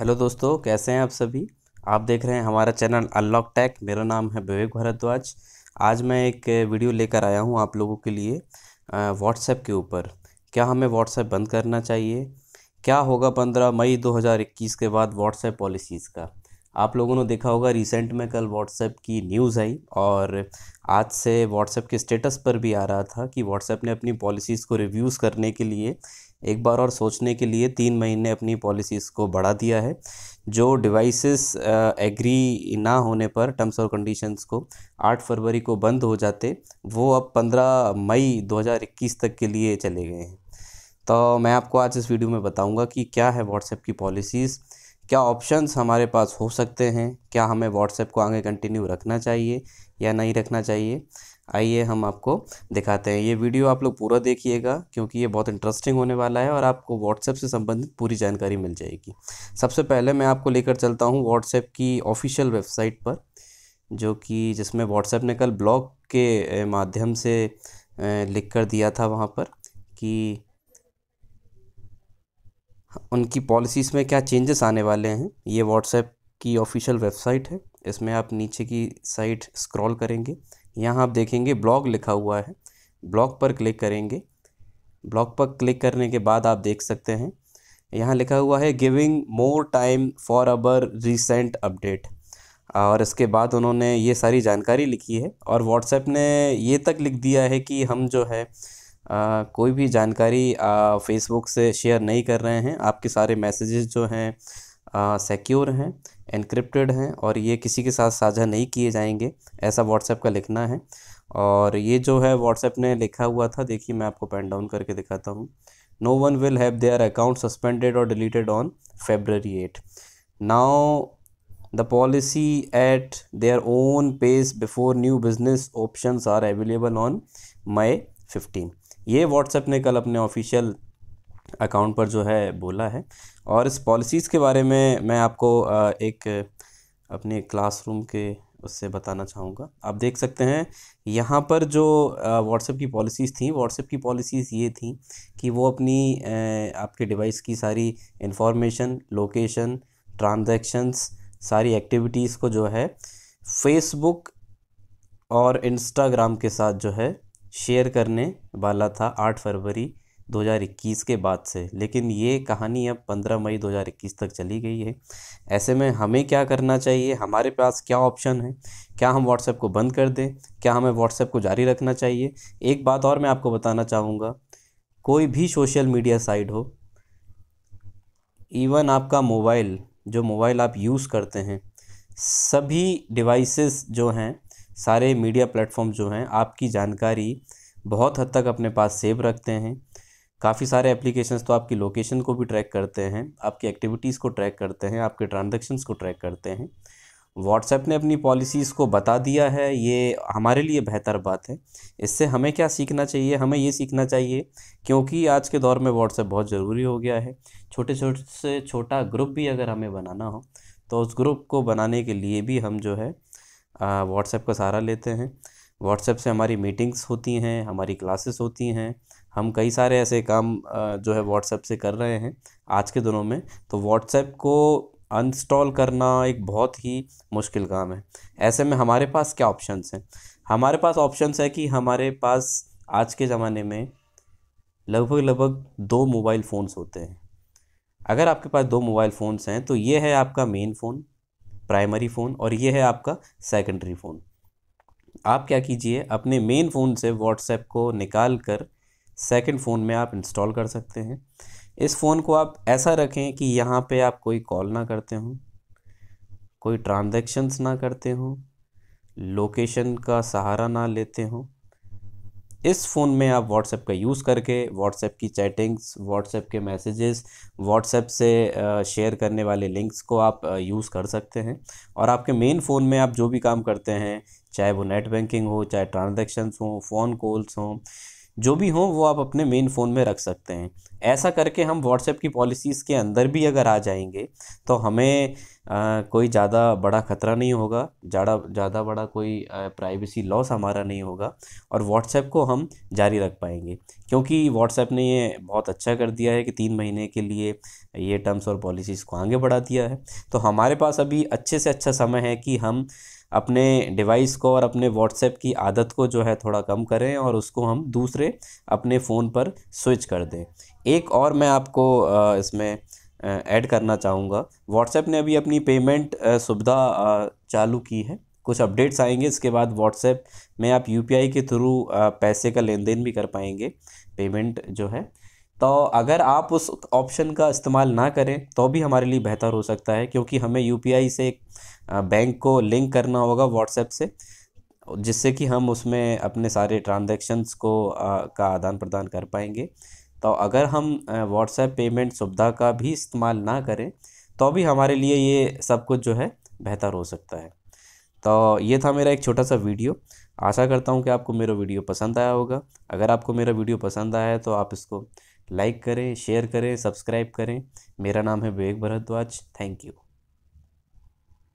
hello दोस्तों कैसे हैं आप सभी आप देख रहे हैं हमारा चैनल अनलॉक टैक मेरा नाम है विवेक भारद्वाज आज मैं एक वीडियो लेकर आया हूं आप लोगों के लिए व्हाट्सएप के ऊपर क्या हमें व्हाट्सएप बंद करना चाहिए क्या होगा पंद्रह मई 2021 के बाद व्हाट्सएप पॉलिसीज़ का आप लोगों ने देखा होगा रिसेंट में कल व्हाट्सएप की न्यूज़ आई और आज से व्हाट्सएप के स्टेटस पर भी आ रहा था कि व्हाट्सएप ने अपनी पॉलिसीज़ को रिव्यूज़ करने के लिए एक बार और सोचने के लिए तीन महीने अपनी पॉलिसीज़ को बढ़ा दिया है जो डिवाइसेस एग्री ना होने पर टर्म्स और कंडीशंस को 8 फरवरी को बंद हो जाते वो अब 15 मई 2021 तक के लिए चले गए हैं तो मैं आपको आज इस वीडियो में बताऊंगा कि क्या है व्हाट्सएप की पॉलिसीज़ क्या ऑप्शंस हमारे पास हो सकते हैं क्या हमें व्हाट्सएप को आगे कंटिन्यू रखना चाहिए या नहीं रखना चाहिए आइए हम आपको दिखाते हैं ये वीडियो आप लोग पूरा देखिएगा क्योंकि ये बहुत इंटरेस्टिंग होने वाला है और आपको व्हाट्सएप से संबंधित पूरी जानकारी मिल जाएगी सबसे पहले मैं आपको लेकर चलता हूँ व्हाट्सएप की ऑफिशियल वेबसाइट पर जो कि जिसमें व्हाट्सएप ने कल ब्लॉग के माध्यम से लिख कर दिया था वहाँ पर कि उनकी पॉलिसीज़ में क्या चेंजेस आने वाले हैं ये व्हाट्सएप की ऑफिशियल वेबसाइट है इसमें आप नीचे की साइट स्क्रॉल करेंगे यहाँ आप देखेंगे ब्लॉग लिखा हुआ है ब्लॉग पर क्लिक करेंगे ब्लॉग पर क्लिक करने के बाद आप देख सकते हैं यहाँ लिखा हुआ है giving more time for our recent update और इसके बाद उन्होंने ये सारी जानकारी लिखी है और व्हाट्सएप ने ये तक लिख दिया है कि हम जो है आ, कोई भी जानकारी फेसबुक से शेयर नहीं कर रहे हैं आपके सारे मैसेजेस जो हैं सिक्योर हैं इनक्रिप्टेड हैं और ये किसी के साथ साझा नहीं किए जाएंगे ऐसा व्हाट्सएप का लिखना है और ये जो है व्हाट्सएप ने लिखा हुआ था देखिए मैं आपको पेन डाउन करके दिखाता हूँ no one will have their account suspended और deleted on February eight now the policy at their own pace before new business options are available on May fifteen ये व्हाट्सएप ने कल अपने ऑफिशियल अकाउंट पर जो है बोला है और इस पॉलिसीज़ के बारे में मैं आपको एक अपने क्लासरूम के उससे बताना चाहूँगा आप देख सकते हैं यहाँ पर जो व्हाट्सएप की पॉलिसीज़ थी व्हाट्सएप की पॉलिसीज़ ये थी कि वो अपनी आपके डिवाइस की सारी इन्फॉर्मेशन लोकेशन ट्रांजैक्शंस सारी एक्टिविटीज़ को जो है फेसबुक और इंस्टाग्राम के साथ जो है शेयर करने वाला था आठ फरवरी 2021 के बाद से लेकिन ये कहानी अब 15 मई 2021 तक चली गई है ऐसे में हमें क्या करना चाहिए हमारे पास क्या ऑप्शन है क्या हम व्हाट्सएप को बंद कर दें क्या हमें व्हाट्सएप को जारी रखना चाहिए एक बात और मैं आपको बताना चाहूँगा कोई भी सोशल मीडिया साइट हो इवन आपका मोबाइल जो मोबाइल आप यूज़ करते हैं सभी डिवाइसेस जो हैं सारे मीडिया प्लेटफॉर्म जो हैं आपकी जानकारी बहुत हद तक अपने पास सेव रखते हैं काफ़ी सारे एप्लीकेशंस तो आपकी लोकेशन को भी ट्रैक करते हैं आपकी एक्टिविटीज़ को ट्रैक करते हैं आपके ट्रांजेक्शन्स को ट्रैक करते हैं व्हाट्सएप ने अपनी पॉलिसीज़ को बता दिया है ये हमारे लिए बेहतर बात है इससे हमें क्या सीखना चाहिए हमें ये सीखना चाहिए क्योंकि आज के दौर में व्हाट्सएप बहुत ज़रूरी हो गया है छोटे छोटे से छोटा ग्रुप भी अगर हमें बनाना हो तो उस ग्रुप को बनाने के लिए भी हम जो है व्हाट्सएप का सहारा लेते हैं व्हाट्सएप से हमारी मीटिंग्स होती हैं हमारी क्लासेस होती हैं हम कई सारे ऐसे काम जो है व्हाट्सएप से कर रहे हैं आज के दिनों में तो व्हाट्सएप को अनस्टॉल करना एक बहुत ही मुश्किल काम है ऐसे में हमारे पास क्या ऑप्शंस हैं हमारे पास ऑप्शंस है कि हमारे पास आज के ज़माने में लगभग लगभग दो मोबाइल फ़ोन्स होते हैं अगर आपके पास दो मोबाइल फ़ोन्स हैं तो ये है आपका मेन फ़ोन प्राइमरी फ़ोन और ये है आपका सेकेंडरी फ़ोन आप क्या कीजिए अपने मेन फ़ोन से व्हाट्सएप को निकाल कर सेकेंड फ़ोन में आप इंस्टॉल कर सकते हैं इस फ़ोन को आप ऐसा रखें कि यहाँ पे आप कोई कॉल ना करते हों कोई ट्रांजेक्शन्स ना करते हों लोकेशन का सहारा ना लेते हों इस फ़ोन में आप व्हाट्सएप का यूज़ करके व्हाट्सएप की चैटिंग्स व्हाट्सएप के मैसेजेस व्हाट्सएप से शेयर करने वाले लिंक्स को आप यूज़ कर सकते हैं और आपके मेन फ़ोन में आप जो भी काम करते हैं चाहे वो नेट बैंकिंग हो चाहे ट्रांजेक्शन्स हों फ़ोन कॉल्स हों जो भी हों वो आप अपने मेन फ़ोन में रख सकते हैं ऐसा करके हम व्हाट्सएप की पॉलिसीज़ के अंदर भी अगर आ जाएंगे तो हमें आ, कोई ज़्यादा बड़ा ख़तरा नहीं होगा ज़्यादा ज़्यादा बड़ा कोई प्राइवेसी लॉस हमारा नहीं होगा और व्हाट्सएप को हम जारी रख पाएंगे क्योंकि व्हाट्सएप ने ये बहुत अच्छा कर दिया है कि तीन महीने के लिए ये टर्म्स और पॉलिसीज़ को आगे बढ़ा दिया है तो हमारे पास अभी अच्छे से अच्छा समय है कि हम अपने डिवाइस को और अपने व्हाट्सएप की आदत को जो है थोड़ा कम करें और उसको हम दूसरे अपने फ़ोन पर स्विच कर दें एक और मैं आपको इसमें ऐड करना चाहूँगा व्हाट्सएप ने अभी अपनी पेमेंट सुविधा चालू की है कुछ अपडेट्स आएंगे इसके बाद व्हाट्सएप में आप यूपीआई के थ्रू पैसे का लेन देन भी कर पाएंगे पेमेंट जो है तो अगर आप उस ऑप्शन का इस्तेमाल ना करें तो भी हमारे लिए बेहतर हो सकता है क्योंकि हमें यू से बैंक को लिंक करना होगा व्हाट्सएप से जिससे कि हम उसमें अपने सारे ट्रांजेक्शन्स को आ, का आदान प्रदान कर पाएंगे तो अगर हम व्हाट्सएप पेमेंट सुविधा का भी इस्तेमाल ना करें तो भी हमारे लिए ये सब कुछ जो है बेहतर हो सकता है तो ये था मेरा एक छोटा सा वीडियो आशा करता हूँ कि आपको मेरा वीडियो पसंद आया होगा अगर आपको मेरा वीडियो पसंद आया है तो आप इसको लाइक करें शेयर करें सब्सक्राइब करें मेरा नाम है विवेक भरद्वाज थैंक यू